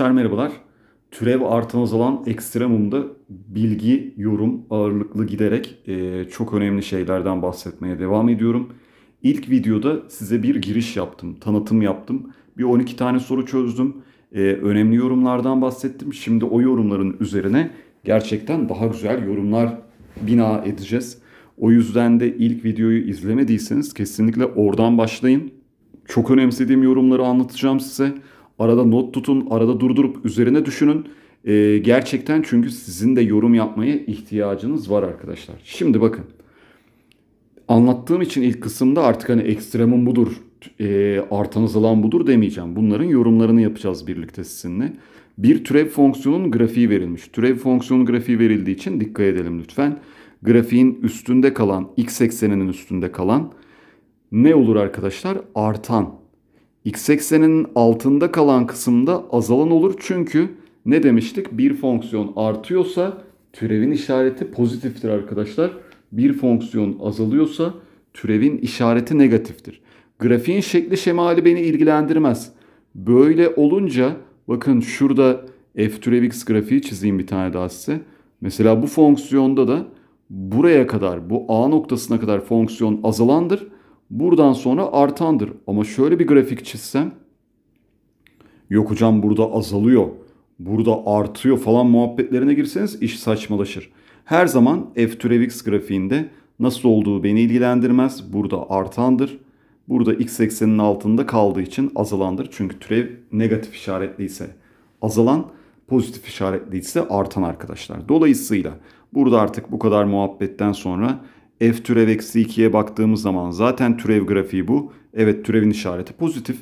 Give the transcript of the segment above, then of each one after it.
Merhabalar. Türev artan azalan ekstremumda bilgi, yorum ağırlıklı giderek e, çok önemli şeylerden bahsetmeye devam ediyorum. İlk videoda size bir giriş yaptım, tanıtım yaptım. Bir 12 tane soru çözdüm. E, önemli yorumlardan bahsettim. Şimdi o yorumların üzerine gerçekten daha güzel yorumlar bina edeceğiz. O yüzden de ilk videoyu izlemediyseniz kesinlikle oradan başlayın. Çok önemsediğim yorumları anlatacağım size. Arada not tutun, arada durdurup üzerine düşünün. E, gerçekten çünkü sizin de yorum yapmaya ihtiyacınız var arkadaşlar. Şimdi bakın. Anlattığım için ilk kısımda artık hani ekstremum budur, e, artan azalan budur demeyeceğim. Bunların yorumlarını yapacağız birlikte sizinle. Bir türev fonksiyonun grafiği verilmiş. Türev fonksiyonun grafiği verildiği için dikkat edelim lütfen. Grafiğin üstünde kalan, x ekseninin üstünde kalan ne olur arkadaşlar? Artan x ekseninin altında kalan kısımda azalan olur. Çünkü ne demiştik? Bir fonksiyon artıyorsa türevin işareti pozitiftir arkadaşlar. Bir fonksiyon azalıyorsa türevin işareti negatiftir. Grafiğin şekli şemali beni ilgilendirmez. Böyle olunca bakın şurada f türev x grafiği çizeyim bir tane daha size. Mesela bu fonksiyonda da buraya kadar bu a noktasına kadar fonksiyon azalandır buradan sonra artandır. Ama şöyle bir grafik çizsem yok hocam burada azalıyor, burada artıyor falan muhabbetlerine girseniz iş saçmalaşır. Her zaman f türev x grafiğinde nasıl olduğu beni ilgilendirmez. Burada artandır. Burada x ekseninin altında kaldığı için azalandır. Çünkü türev negatif işaretliyse azalan, pozitif işaretliyse artan arkadaşlar. Dolayısıyla burada artık bu kadar muhabbetten sonra f türev eksi 2'ye baktığımız zaman zaten türev grafiği bu. Evet türevin işareti pozitif.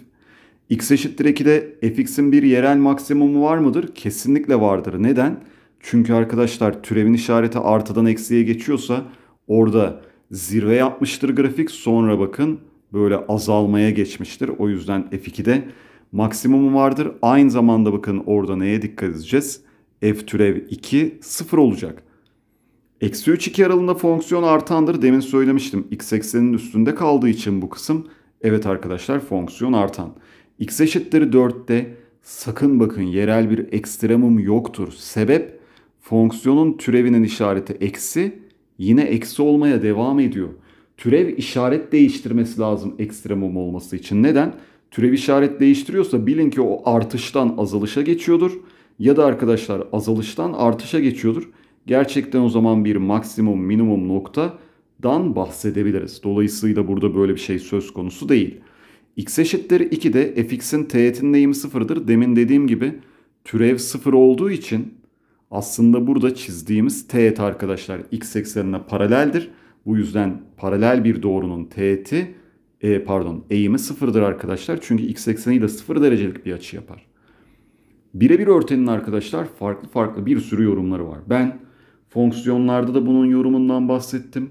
x eşittir 2'de fx'in bir yerel maksimumu var mıdır? Kesinlikle vardır. Neden? Çünkü arkadaşlar türevin işareti artıdan eksiye geçiyorsa orada zirve yapmıştır grafik. Sonra bakın böyle azalmaya geçmiştir. O yüzden f2'de maksimumu vardır. Aynı zamanda bakın orada neye dikkat edeceğiz? f türev 2 sıfır olacak. Eksi 3 2 aralığında fonksiyon artandır. Demin söylemiştim. X eksenin üstünde kaldığı için bu kısım. Evet arkadaşlar fonksiyon artan. X eşittir 4'te sakın bakın yerel bir ekstremum yoktur. Sebep fonksiyonun türevinin işareti eksi yine eksi olmaya devam ediyor. Türev işaret değiştirmesi lazım ekstremum olması için. Neden? Türev işaret değiştiriyorsa bilin ki o artıştan azalışa geçiyordur. Ya da arkadaşlar azalıştan artışa geçiyordur gerçekten o zaman bir maksimum minimum noktadan bahsedebiliriz. Dolayısıyla burada böyle bir şey söz konusu değil. x eşittir 2 de fx'in teğetinin eğimi sıfırdır. Demin dediğim gibi türev sıfır olduğu için aslında burada çizdiğimiz teğet arkadaşlar x eksenine paraleldir. Bu yüzden paralel bir doğrunun teğeti e, pardon eğimi sıfırdır arkadaşlar. Çünkü x ekseniyle sıfır derecelik bir açı yapar. Birebir örtenin arkadaşlar farklı farklı bir sürü yorumları var. Ben Fonksiyonlarda da bunun yorumundan bahsettim.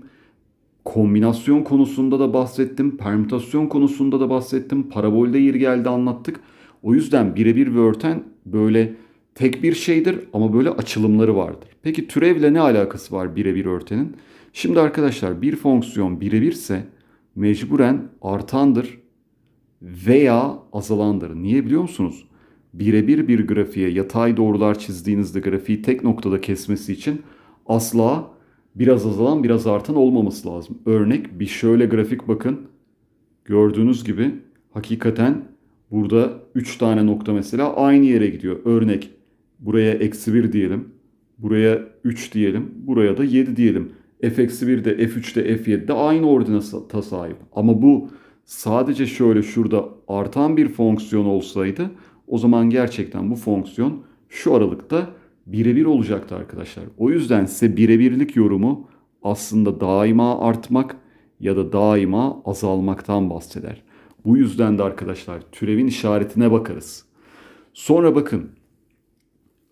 Kombinasyon konusunda da bahsettim. Permütasyon konusunda da bahsettim. Parabolde yer geldi anlattık. O yüzden birebir Wört'en böyle tek bir şeydir ama böyle açılımları vardır. Peki türevle ne alakası var birebir örtenin? Şimdi arkadaşlar bir fonksiyon birebirse mecburen artandır veya azalandır. Niye biliyor musunuz? Birebir bir grafiğe yatay doğrular çizdiğinizde grafiği tek noktada kesmesi için asla biraz azalan biraz artan olmaması lazım. Örnek bir şöyle grafik bakın. Gördüğünüz gibi hakikaten burada 3 tane nokta mesela aynı yere gidiyor. Örnek buraya eksi 1 diyelim. Buraya 3 diyelim. Buraya da 7 diyelim. f-1 de f3 f7 aynı ordinata sahip. Ama bu sadece şöyle şurada artan bir fonksiyon olsaydı o zaman gerçekten bu fonksiyon şu aralıkta birebir olacaktı arkadaşlar. O yüzden size birebirlik yorumu aslında daima artmak ya da daima azalmaktan bahseder. Bu yüzden de arkadaşlar türevin işaretine bakarız. Sonra bakın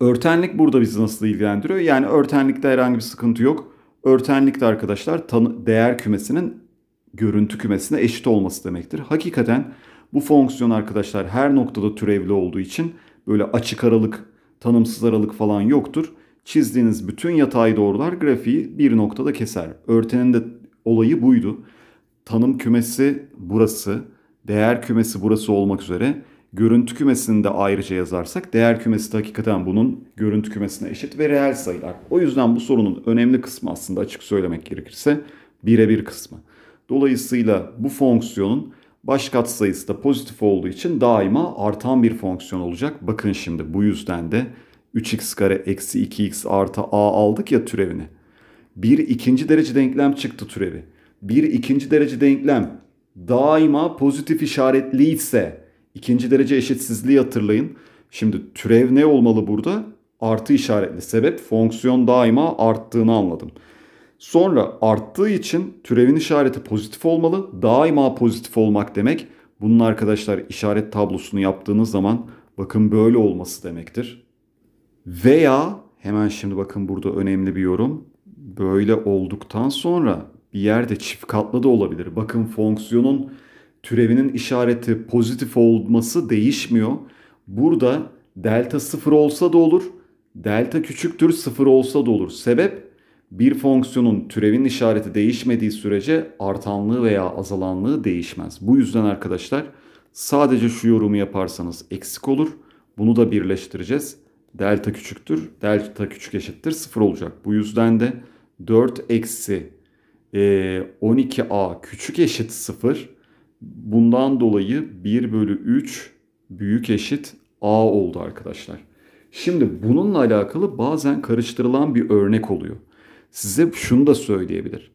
örtenlik burada bizi nasıl ilgilendiriyor? Yani örtenlikte herhangi bir sıkıntı yok. Örtenlikte arkadaşlar tanı, değer kümesinin görüntü kümesine eşit olması demektir. Hakikaten bu fonksiyon arkadaşlar her noktada türevli olduğu için böyle açık aralık Tanımsız aralık falan yoktur. Çizdiğiniz bütün yatay doğrular grafiği bir noktada keser. Örtenin de olayı buydu. Tanım kümesi burası, değer kümesi burası olmak üzere görüntü kümesini de ayrıca yazarsak değer kümesi de hakikaten bunun görüntü kümesine eşit ve reel sayılar. O yüzden bu sorunun önemli kısmı aslında açık söylemek gerekirse birebir kısmı. Dolayısıyla bu fonksiyonun Baş katsayısı da pozitif olduğu için daima artan bir fonksiyon olacak. Bakın şimdi bu yüzden de 3x kare eksi 2x artı a aldık ya türevini. Bir ikinci derece denklem çıktı türevi. Bir ikinci derece denklem daima pozitif işaretliyse ikinci derece eşitsizliği hatırlayın. Şimdi türev ne olmalı burada? Artı işaretli sebep fonksiyon daima arttığını anladım. Sonra arttığı için türevin işareti pozitif olmalı. Daima pozitif olmak demek. Bunun arkadaşlar işaret tablosunu yaptığınız zaman bakın böyle olması demektir. Veya hemen şimdi bakın burada önemli bir yorum. Böyle olduktan sonra bir yerde çift katlı da olabilir. Bakın fonksiyonun türevinin işareti pozitif olması değişmiyor. Burada delta sıfır olsa da olur. Delta küçüktür sıfır olsa da olur. Sebep bir fonksiyonun türevin işareti değişmediği sürece artanlığı veya azalanlığı değişmez. Bu yüzden arkadaşlar sadece şu yorumu yaparsanız eksik olur. Bunu da birleştireceğiz. Delta küçüktür. Delta küçük eşittir sıfır olacak. Bu yüzden de 4 eksi 12a e, küçük eşit sıfır. Bundan dolayı 1 bölü 3 büyük eşit a oldu arkadaşlar. Şimdi bununla alakalı bazen karıştırılan bir örnek oluyor size şunu da söyleyebilir.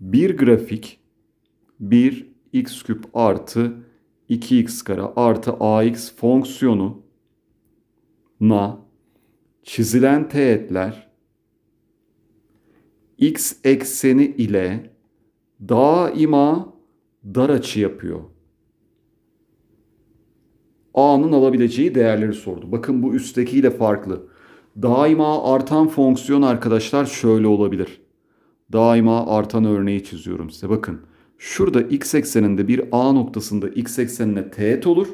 Bir grafik 1 x küp artı 2x kare artı ax fonksiyonu na çizilen teğetler x ekseni ile daima dar açı yapıyor. A'nın alabileceği değerleri sordu. Bakın bu üsttekiyle farklı. Daima artan fonksiyon arkadaşlar şöyle olabilir. Daima artan örneği çiziyorum size. Bakın şurada x ekseninde bir a noktasında x eksenine teğet olur.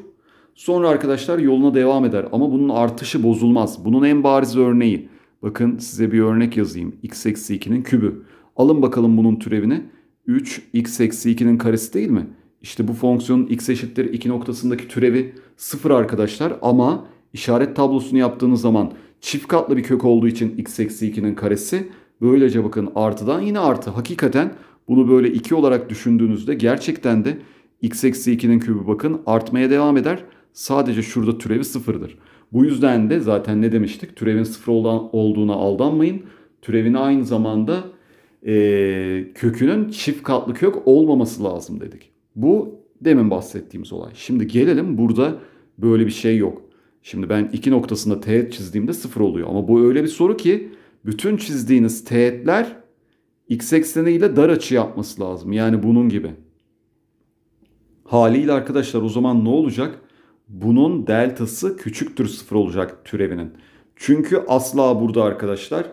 Sonra arkadaşlar yoluna devam eder ama bunun artışı bozulmaz. Bunun en bariz örneği. Bakın size bir örnek yazayım. x eksi 2'nin kübü. Alın bakalım bunun türevini. 3 x eksi 2'nin karesi değil mi? İşte bu fonksiyonun x eşittir 2 noktasındaki türevi 0 arkadaşlar ama işaret tablosunu yaptığınız zaman Çift katlı bir kök olduğu için x eksi 2'nin karesi. Böylece bakın artıdan yine artı. Hakikaten bunu böyle 2 olarak düşündüğünüzde gerçekten de x eksi 2'nin kübü bakın artmaya devam eder. Sadece şurada türevi sıfırdır. Bu yüzden de zaten ne demiştik? Türevin sıfır olan, olduğuna aldanmayın. Türevin aynı zamanda e, kökünün çift katlı kök olmaması lazım dedik. Bu demin bahsettiğimiz olay. Şimdi gelelim burada böyle bir şey yok. Şimdi ben iki noktasında teğet çizdiğimde sıfır oluyor. Ama bu öyle bir soru ki bütün çizdiğiniz teğetler x ekseni ile dar açı yapması lazım. Yani bunun gibi. Haliyle arkadaşlar o zaman ne olacak? Bunun deltası küçüktür sıfır olacak türevinin. Çünkü asla burada arkadaşlar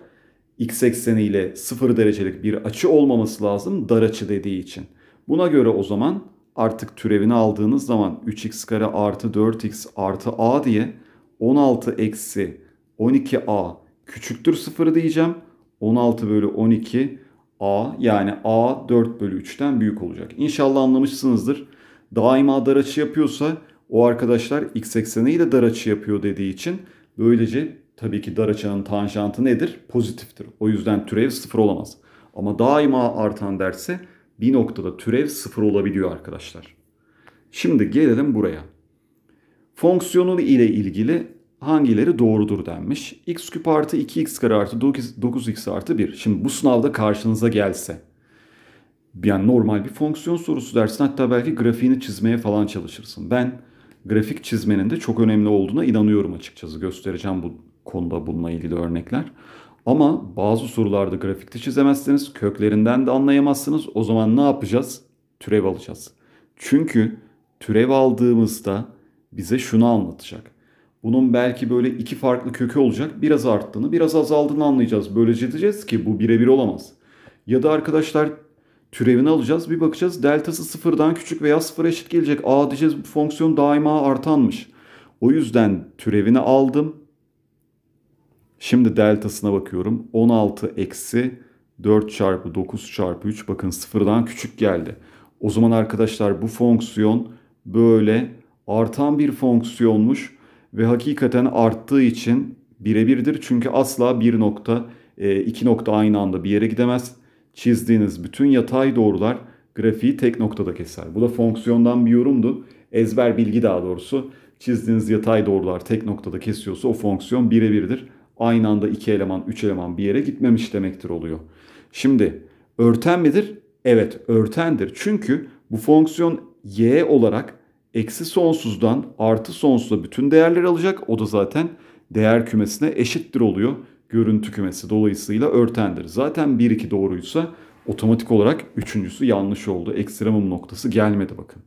x ekseni ile 0 derecelik bir açı olmaması lazım dar açı dediği için. Buna göre o zaman artık türevini aldığınız zaman 3x kare artı 4x artı a diye 16 eksi 12a küçüktür 0 diyeceğim. 16 bölü 12 a yani a 4 bölü 3'ten büyük olacak. İnşallah anlamışsınızdır. Daima dar açı yapıyorsa o arkadaşlar x ile dar açı yapıyor dediği için böylece tabii ki dar açının tanjantı nedir? Pozitiftir. O yüzden türev 0 olamaz. Ama daima artan derse bir noktada türev 0 olabiliyor arkadaşlar. Şimdi gelelim buraya fonksiyonu ile ilgili hangileri doğrudur denmiş. x küp artı 2x kare artı 9x artı 1. Şimdi bu sınavda karşınıza gelse yani normal bir fonksiyon sorusu dersin hatta belki grafiğini çizmeye falan çalışırsın. Ben grafik çizmenin de çok önemli olduğuna inanıyorum açıkçası. Göstereceğim bu konuda bununla ilgili örnekler. Ama bazı sorularda grafikte çizemezsiniz, köklerinden de anlayamazsınız. O zaman ne yapacağız? Türev alacağız. Çünkü türev aldığımızda bize şunu anlatacak. Bunun belki böyle iki farklı kökü olacak. Biraz arttığını, biraz azaldığını anlayacağız. Böylece diyeceğiz ki bu birebir olamaz. Ya da arkadaşlar türevini alacağız. Bir bakacağız deltası sıfırdan küçük veya sıfır eşit gelecek. Aa diyeceğiz bu fonksiyon daima artanmış. O yüzden türevini aldım. Şimdi deltasına bakıyorum. 16 eksi 4 çarpı 9 çarpı 3 bakın sıfırdan küçük geldi. O zaman arkadaşlar bu fonksiyon böyle artan bir fonksiyonmuş ve hakikaten arttığı için birebirdir. Çünkü asla bir nokta, e, iki nokta aynı anda bir yere gidemez. Çizdiğiniz bütün yatay doğrular grafiği tek noktada keser. Bu da fonksiyondan bir yorumdu. Ezber bilgi daha doğrusu. Çizdiğiniz yatay doğrular tek noktada kesiyorsa o fonksiyon birebirdir. Aynı anda iki eleman, üç eleman bir yere gitmemiş demektir oluyor. Şimdi örten midir? Evet örtendir. Çünkü bu fonksiyon y olarak eksi sonsuzdan artı sonsuza bütün değerler alacak. O da zaten değer kümesine eşittir oluyor. Görüntü kümesi dolayısıyla örtendir. Zaten 1-2 doğruysa otomatik olarak üçüncüsü yanlış oldu. Ekstremum noktası gelmedi bakın.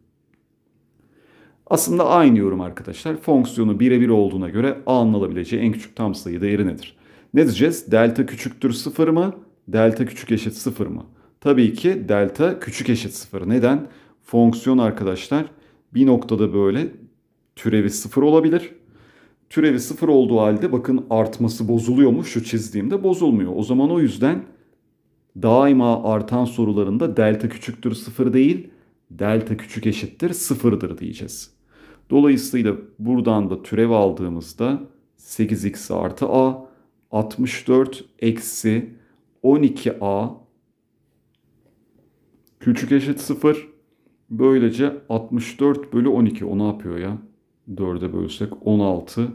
Aslında aynı yorum arkadaşlar. Fonksiyonu birebir olduğuna göre A'nın alabileceği en küçük tam sayı değeri nedir? Ne diyeceğiz? Delta küçüktür sıfır mı? Delta küçük eşit sıfır mı? Tabii ki delta küçük eşit sıfır. Neden? Fonksiyon arkadaşlar bir noktada böyle türevi sıfır olabilir. Türevi sıfır olduğu halde bakın artması bozuluyor mu? Şu çizdiğimde bozulmuyor. O zaman o yüzden daima artan sorularında delta küçüktür sıfır değil, delta küçük eşittir sıfırdır diyeceğiz. Dolayısıyla buradan da türev aldığımızda 8x artı a 64 eksi 12a küçük eşit sıfır. Böylece 64 bölü 12 o ne yapıyor ya? 4'e bölsek 16.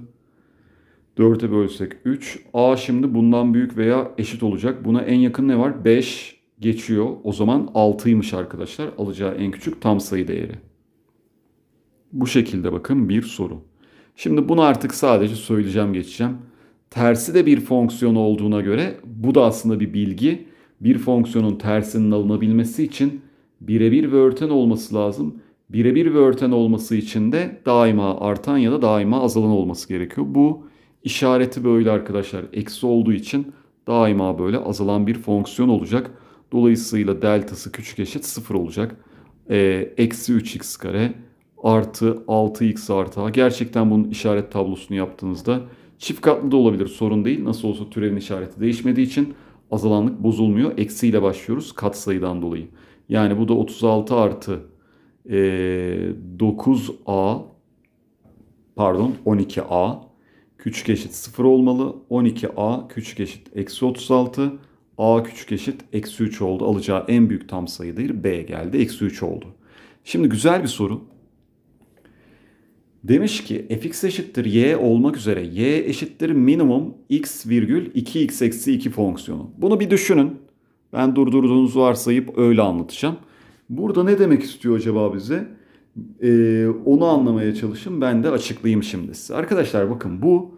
4'e bölsek 3. A şimdi bundan büyük veya eşit olacak. Buna en yakın ne var? 5 geçiyor. O zaman 6'ymış arkadaşlar. Alacağı en küçük tam sayı değeri. Bu şekilde bakın bir soru. Şimdi bunu artık sadece söyleyeceğim geçeceğim. Tersi de bir fonksiyon olduğuna göre bu da aslında bir bilgi. Bir fonksiyonun tersinin alınabilmesi için birebir ve örten olması lazım. Birebir ve örten olması için de daima artan ya da daima azalan olması gerekiyor. Bu işareti böyle arkadaşlar. Eksi olduğu için daima böyle azalan bir fonksiyon olacak. Dolayısıyla deltası küçük eşit 0 olacak. Ee, eksi 3x kare artı 6x artı a. Gerçekten bunun işaret tablosunu yaptığınızda çift katlı da olabilir sorun değil. Nasıl olsa türevin işareti değişmediği için azalanlık bozulmuyor. Eksiyle başlıyoruz katsayıdan dolayı. Yani bu da 36 artı e, 9a pardon 12a küçük eşit 0 olmalı. 12a küçük eşit eksi 36 a küçük eşit eksi 3 oldu. Alacağı en büyük tam sayıdır. b geldi eksi 3 oldu. Şimdi güzel bir soru. Demiş ki fx eşittir y olmak üzere y eşittir minimum x virgül 2x eksi 2 fonksiyonu. Bunu bir düşünün. Ben durdurduğunuzu varsayıp öyle anlatacağım. Burada ne demek istiyor acaba bize? Ee, onu anlamaya çalışın. Ben de açıklayayım şimdi size. Arkadaşlar bakın bu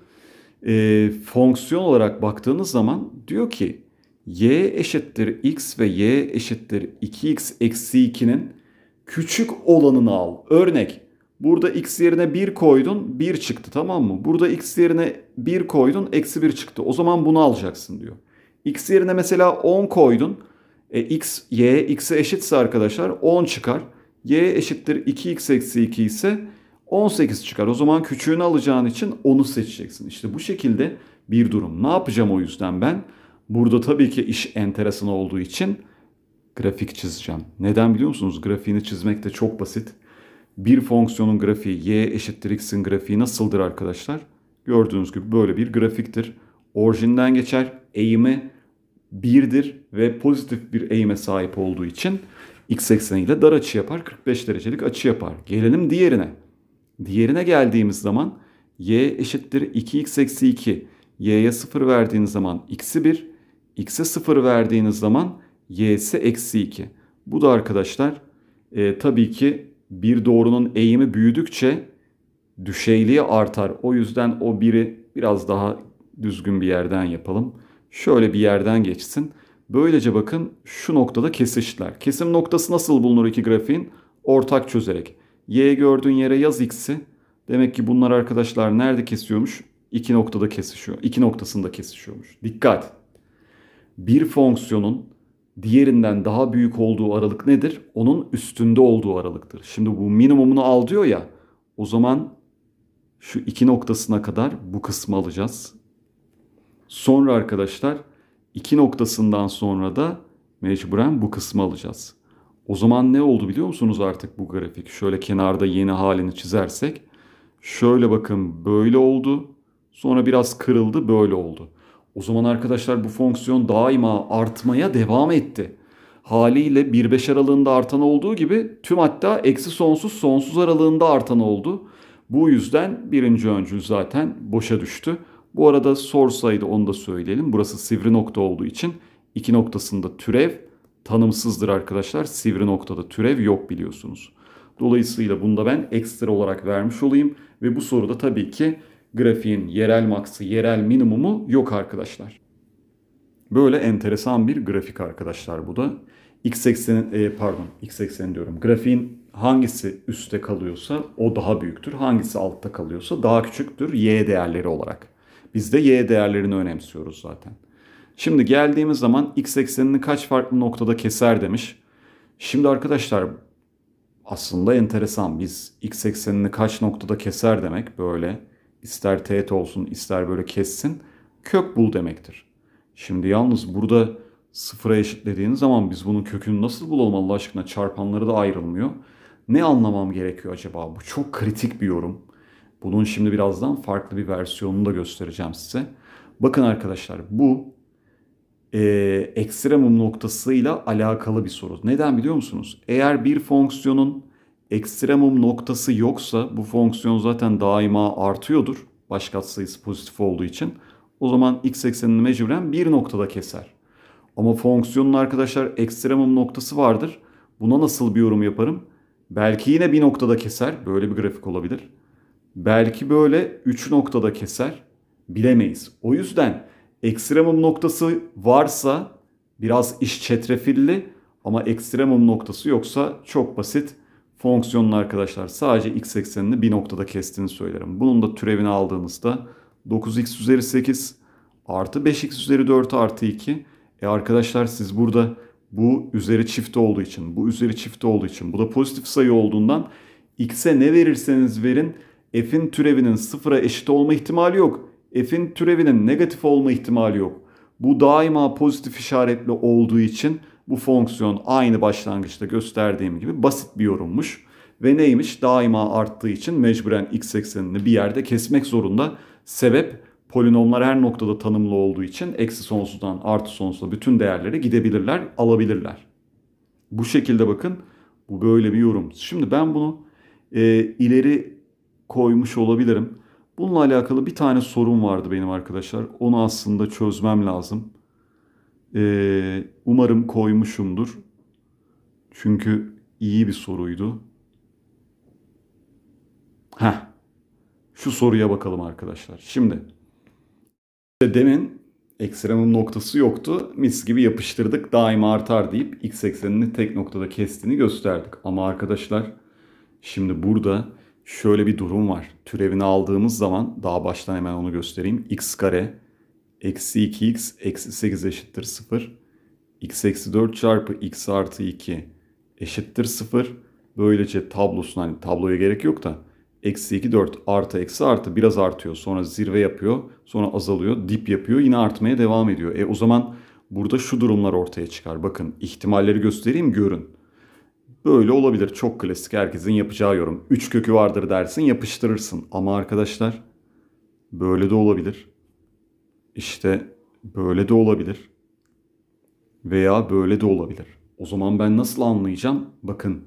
e, fonksiyon olarak baktığınız zaman diyor ki y eşittir x ve y eşittir 2x eksi 2'nin küçük olanını al. Örnek burada x yerine 1 koydun 1 çıktı tamam mı? Burada x yerine 1 koydun eksi 1 çıktı. O zaman bunu alacaksın diyor. X yerine mesela 10 koydun. E, X, Y, X'e eşitse arkadaşlar 10 çıkar. Y eşittir 2X eksi 2 ise 18 çıkar. O zaman küçüğünü alacağın için onu seçeceksin. İşte bu şekilde bir durum. Ne yapacağım o yüzden ben? Burada tabii ki iş enteresan olduğu için grafik çizeceğim. Neden biliyor musunuz? Grafiğini çizmek de çok basit. Bir fonksiyonun grafiği y eşittir x'in grafiği nasıldır arkadaşlar? Gördüğünüz gibi böyle bir grafiktir. Orijinden geçer, eğimi 1'dir ve pozitif bir eğime sahip olduğu için x ekseniyle dar açı yapar. 45 derecelik açı yapar. Gelelim diğerine. Diğerine geldiğimiz zaman y eşittir 2x eksi 2. y'ye 0 verdiğiniz zaman x'i 1. x'e 0 verdiğiniz zaman y'si eksi 2. Bu da arkadaşlar e, tabii ki bir doğrunun eğimi büyüdükçe düşeyliği artar. O yüzden o biri biraz daha düzgün bir yerden yapalım şöyle bir yerden geçsin. Böylece bakın şu noktada kesiştiler. Kesim noktası nasıl bulunur iki grafiğin? Ortak çözerek. Y gördüğün yere yaz x'i. Demek ki bunlar arkadaşlar nerede kesiyormuş? İki noktada kesişiyor. İki noktasında kesişiyormuş. Dikkat! Bir fonksiyonun diğerinden daha büyük olduğu aralık nedir? Onun üstünde olduğu aralıktır. Şimdi bu minimumunu al diyor ya. O zaman şu iki noktasına kadar bu kısmı alacağız. Sonra arkadaşlar iki noktasından sonra da mecburen bu kısmı alacağız. O zaman ne oldu biliyor musunuz artık bu grafik? Şöyle kenarda yeni halini çizersek. Şöyle bakın böyle oldu. Sonra biraz kırıldı böyle oldu. O zaman arkadaşlar bu fonksiyon daima artmaya devam etti. Haliyle 1-5 aralığında artan olduğu gibi tüm hatta eksi sonsuz sonsuz aralığında artan oldu. Bu yüzden birinci öncül zaten boşa düştü. Bu arada sorsaydı onu da söyleyelim. Burası sivri nokta olduğu için iki noktasında türev tanımsızdır arkadaşlar. Sivri noktada türev yok biliyorsunuz. Dolayısıyla bunu da ben ekstra olarak vermiş olayım. Ve bu soruda tabii ki grafiğin yerel maksı, yerel minimumu yok arkadaşlar. Böyle enteresan bir grafik arkadaşlar bu da. X eksenin, e, pardon X ekseni diyorum. Grafiğin hangisi üstte kalıyorsa o daha büyüktür. Hangisi altta kalıyorsa daha küçüktür Y değerleri olarak. Biz de y değerlerini önemsiyoruz zaten. Şimdi geldiğimiz zaman x eksenini kaç farklı noktada keser demiş. Şimdi arkadaşlar aslında enteresan. Biz x eksenini kaç noktada keser demek böyle ister teğet olsun ister böyle kessin kök bul demektir. Şimdi yalnız burada sıfıra eşitlediğiniz zaman biz bunun kökünü nasıl bulalım Allah aşkına çarpanları da ayrılmıyor. Ne anlamam gerekiyor acaba? Bu çok kritik bir yorum. Bunun şimdi birazdan farklı bir versiyonunu da göstereceğim size. Bakın arkadaşlar bu e, ekstremum noktasıyla alakalı bir soru. Neden biliyor musunuz? Eğer bir fonksiyonun ekstremum noktası yoksa bu fonksiyon zaten daima artıyordur. Başka katsayısı pozitif olduğu için. O zaman x eksenini mecburen bir noktada keser. Ama fonksiyonun arkadaşlar ekstremum noktası vardır. Buna nasıl bir yorum yaparım? Belki yine bir noktada keser. Böyle bir grafik olabilir. Belki böyle 3 noktada keser. Bilemeyiz. O yüzden ekstremum noktası varsa biraz iş çetrefilli ama ekstremum noktası yoksa çok basit fonksiyonun arkadaşlar sadece x eksenini bir noktada kestiğini söylerim. Bunun da türevini aldığımızda 9x üzeri 8 artı 5x üzeri 4 artı 2. E arkadaşlar siz burada bu üzeri çift olduğu için, bu üzeri çift olduğu için, bu da pozitif sayı olduğundan x'e ne verirseniz verin f'in türevinin sıfıra eşit olma ihtimali yok. F'in türevinin negatif olma ihtimali yok. Bu daima pozitif işaretli olduğu için bu fonksiyon aynı başlangıçta gösterdiğim gibi basit bir yorummuş. Ve neymiş? Daima arttığı için mecburen x eksenini bir yerde kesmek zorunda. Sebep polinomlar her noktada tanımlı olduğu için eksi sonsuzdan artı sonsuza bütün değerlere gidebilirler, alabilirler. Bu şekilde bakın bu böyle bir yorum. Şimdi ben bunu e, ileri koymuş olabilirim. Bununla alakalı bir tane sorun vardı benim arkadaşlar. Onu aslında çözmem lazım. Ee, umarım koymuşumdur. Çünkü iyi bir soruydu. Heh. Şu soruya bakalım arkadaşlar. Şimdi demin ekstremum noktası yoktu. Mis gibi yapıştırdık daima artar deyip x eksenini tek noktada kestiğini gösterdik. Ama arkadaşlar şimdi burada şöyle bir durum var. Türevini aldığımız zaman daha baştan hemen onu göstereyim. x kare eksi 2x eksi 8 eşittir 0. x eksi 4 çarpı x artı 2 eşittir 0. Böylece tablosuna hani tabloya gerek yok da eksi 2 4 artı eksi artı biraz artıyor. Sonra zirve yapıyor. Sonra azalıyor. Dip yapıyor. Yine artmaya devam ediyor. E o zaman burada şu durumlar ortaya çıkar. Bakın ihtimalleri göstereyim görün. Böyle olabilir. Çok klasik herkesin yapacağı yorum. Üç kökü vardır dersin yapıştırırsın. Ama arkadaşlar böyle de olabilir. İşte böyle de olabilir. Veya böyle de olabilir. O zaman ben nasıl anlayacağım? Bakın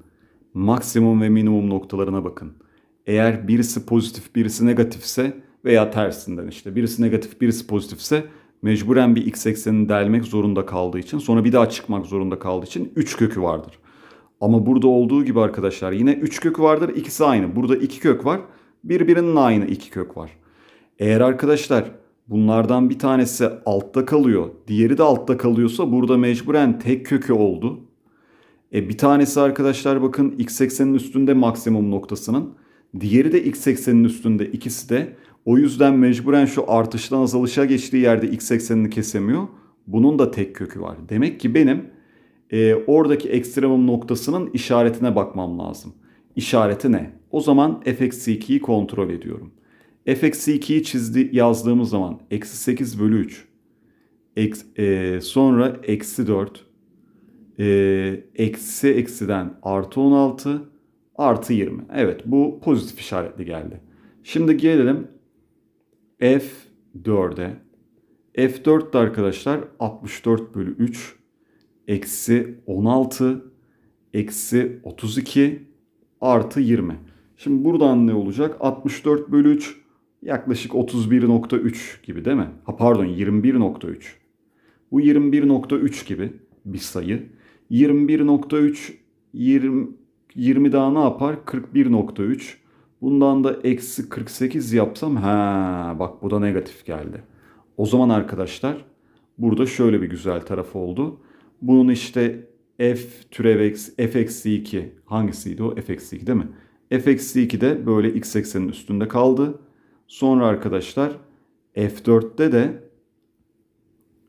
maksimum ve minimum noktalarına bakın. Eğer birisi pozitif birisi negatifse veya tersinden işte birisi negatif birisi pozitifse mecburen bir x eksenini delmek zorunda kaldığı için sonra bir daha çıkmak zorunda kaldığı için 3 kökü vardır. Ama burada olduğu gibi arkadaşlar yine 3 kök vardır ikisi aynı. Burada 2 kök var birbirinin aynı 2 kök var. Eğer arkadaşlar bunlardan bir tanesi altta kalıyor diğeri de altta kalıyorsa burada mecburen tek kökü oldu. E bir tanesi arkadaşlar bakın x eksenin üstünde maksimum noktasının. Diğeri de x eksenin üstünde ikisi de. O yüzden mecburen şu artıştan azalışa geçtiği yerde x eksenini kesemiyor. Bunun da tek kökü var. Demek ki benim e, oradaki ekstremum noktasının işaretine bakmam lazım. İşareti ne? O zaman fx2'yi kontrol ediyorum. fx2'yi çizdi, yazdığımız zaman eksi 8 bölü 3. Eks, e, sonra eksi 4. E, eksi eksiden artı 16. Artı 20. Evet bu pozitif işaretli geldi. Şimdi gelelim F4'e. F4 de arkadaşlar 64 bölü 3 eksi 16, eksi 32 artı 20. Şimdi buradan ne olacak? 64 bölü 3 yaklaşık 31.3 gibi değil mi? Ha pardon 21.3. Bu 21.3 gibi bir sayı. 21.3 20, 20 daha ne yapar? 41.3. Bundan da eksi 48 yapsam ha bak bu da negatif geldi. O zaman arkadaşlar burada şöyle bir güzel tarafı oldu. Bunun işte f türev x, f eksi 2 hangisiydi o? f eksi 2 değil mi? f eksi 2 de böyle x eksenin üstünde kaldı. Sonra arkadaşlar f4'te de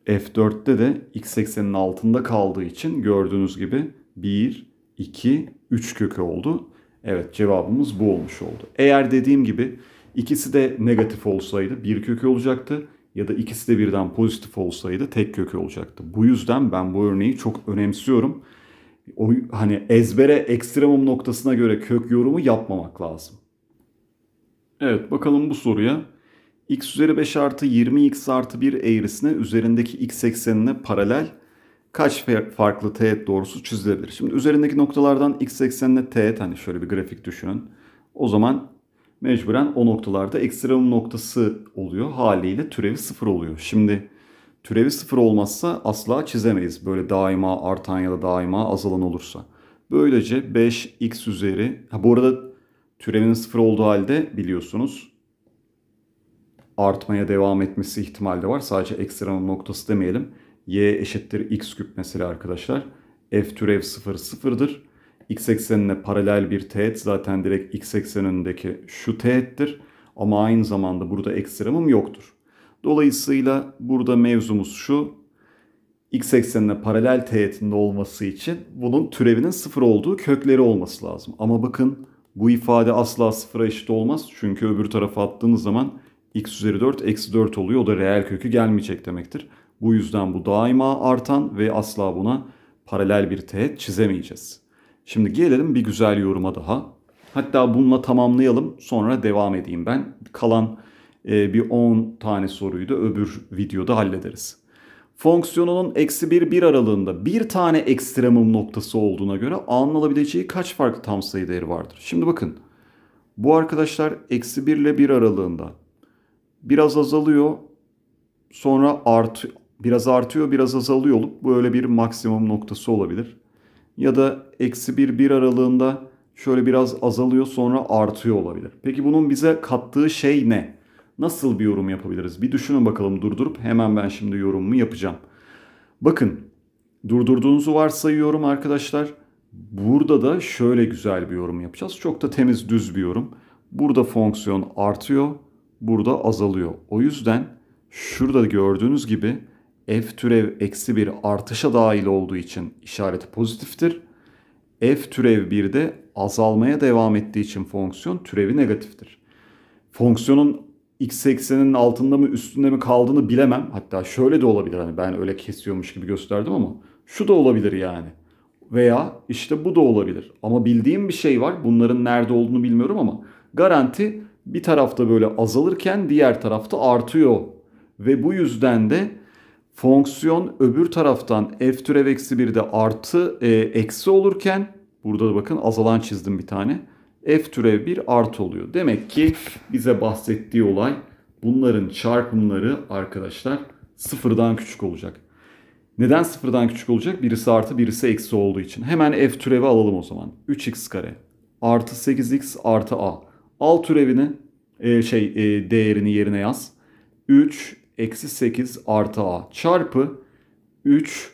f4'te de x eksenin altında kaldığı için gördüğünüz gibi 1, 2, 3 kökü oldu. Evet cevabımız bu olmuş oldu. Eğer dediğim gibi ikisi de negatif olsaydı 1 kökü olacaktı ya da ikisi de birden pozitif olsaydı tek kökü olacaktı. Bu yüzden ben bu örneği çok önemsiyorum. O, hani ezbere ekstremum noktasına göre kök yorumu yapmamak lazım. Evet bakalım bu soruya. x üzeri 5 artı 20x artı 1 eğrisine üzerindeki x eksenine paralel kaç farklı teğet doğrusu çizilebilir? Şimdi üzerindeki noktalardan x eksenine teğet hani şöyle bir grafik düşünün. O zaman mecburen o noktalarda ekstremum noktası oluyor. Haliyle türevi sıfır oluyor. Şimdi türevi sıfır olmazsa asla çizemeyiz. Böyle daima artan ya da daima azalan olursa. Böylece 5x üzeri... Ha, bu arada türevinin sıfır olduğu halde biliyorsunuz artmaya devam etmesi ihtimali var. Sadece ekstremum noktası demeyelim. y eşittir x küp mesela arkadaşlar. f türev sıfır sıfırdır x eksenine paralel bir teğet zaten direkt x eksenindeki şu teğettir. Ama aynı zamanda burada ekstremum yoktur. Dolayısıyla burada mevzumuz şu. X eksenine paralel teğetinde olması için bunun türevinin sıfır olduğu kökleri olması lazım. Ama bakın bu ifade asla sıfıra eşit olmaz. Çünkü öbür tarafa attığınız zaman x üzeri 4 eksi 4 oluyor. O da reel kökü gelmeyecek demektir. Bu yüzden bu daima artan ve asla buna paralel bir teğet çizemeyeceğiz. Şimdi gelelim bir güzel yoruma daha. Hatta bununla tamamlayalım sonra devam edeyim ben. Kalan e, bir 10 tane soruyu da öbür videoda hallederiz. Fonksiyonunun eksi 1-1 aralığında bir tane ekstremum noktası olduğuna göre anılabileceği kaç farklı tam sayı değeri vardır? Şimdi bakın bu arkadaşlar eksi 1 ile 1 aralığında biraz azalıyor sonra art, biraz artıyor biraz azalıyor olup böyle bir maksimum noktası olabilir ya da eksi 1 1 aralığında şöyle biraz azalıyor sonra artıyor olabilir. Peki bunun bize kattığı şey ne? Nasıl bir yorum yapabiliriz? Bir düşünün bakalım durdurup hemen ben şimdi yorumumu yapacağım. Bakın durdurduğunuzu varsayıyorum arkadaşlar. Burada da şöyle güzel bir yorum yapacağız. Çok da temiz düz bir yorum. Burada fonksiyon artıyor, burada azalıyor. O yüzden şurada gördüğünüz gibi f türev eksi 1 artışa dahil olduğu için işareti pozitiftir. f türev 1 de azalmaya devam ettiği için fonksiyon türevi negatiftir. Fonksiyonun x ekseninin altında mı üstünde mi kaldığını bilemem. Hatta şöyle de olabilir hani ben öyle kesiyormuş gibi gösterdim ama şu da olabilir yani. Veya işte bu da olabilir. Ama bildiğim bir şey var. Bunların nerede olduğunu bilmiyorum ama garanti bir tarafta böyle azalırken diğer tarafta artıyor. Ve bu yüzden de fonksiyon öbür taraftan f türev eksi 1'de artı e, eksi olurken burada da bakın azalan çizdim bir tane. f türev 1 artı oluyor. Demek ki bize bahsettiği olay bunların çarpımları arkadaşlar sıfırdan küçük olacak. Neden sıfırdan küçük olacak? Birisi artı birisi eksi olduğu için. Hemen f türevi alalım o zaman. 3x kare artı 8x artı a. Al türevini e, şey e, değerini yerine yaz. 3 eksi 8 artı a çarpı 3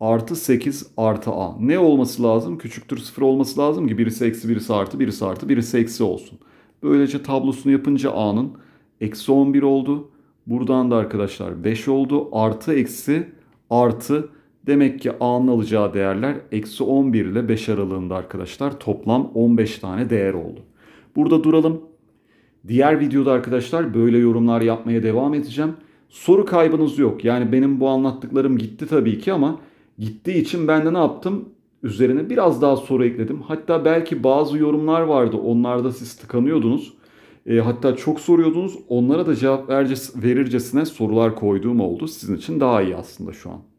artı 8 artı a. Ne olması lazım? Küçüktür 0 olması lazım ki birisi eksi birisi artı birisi artı birisi eksi olsun. Böylece tablosunu yapınca a'nın eksi 11 oldu. Buradan da arkadaşlar 5 oldu. Artı eksi artı demek ki a'nın alacağı değerler eksi 11 ile 5 aralığında arkadaşlar toplam 15 tane değer oldu. Burada duralım. Diğer videoda arkadaşlar böyle yorumlar yapmaya devam edeceğim. Soru kaybınız yok. Yani benim bu anlattıklarım gitti tabii ki ama gittiği için ben de ne yaptım? Üzerine biraz daha soru ekledim. Hatta belki bazı yorumlar vardı. Onlarda siz tıkanıyordunuz. E, hatta çok soruyordunuz. Onlara da cevap verircesine sorular koyduğum oldu. Sizin için daha iyi aslında şu an.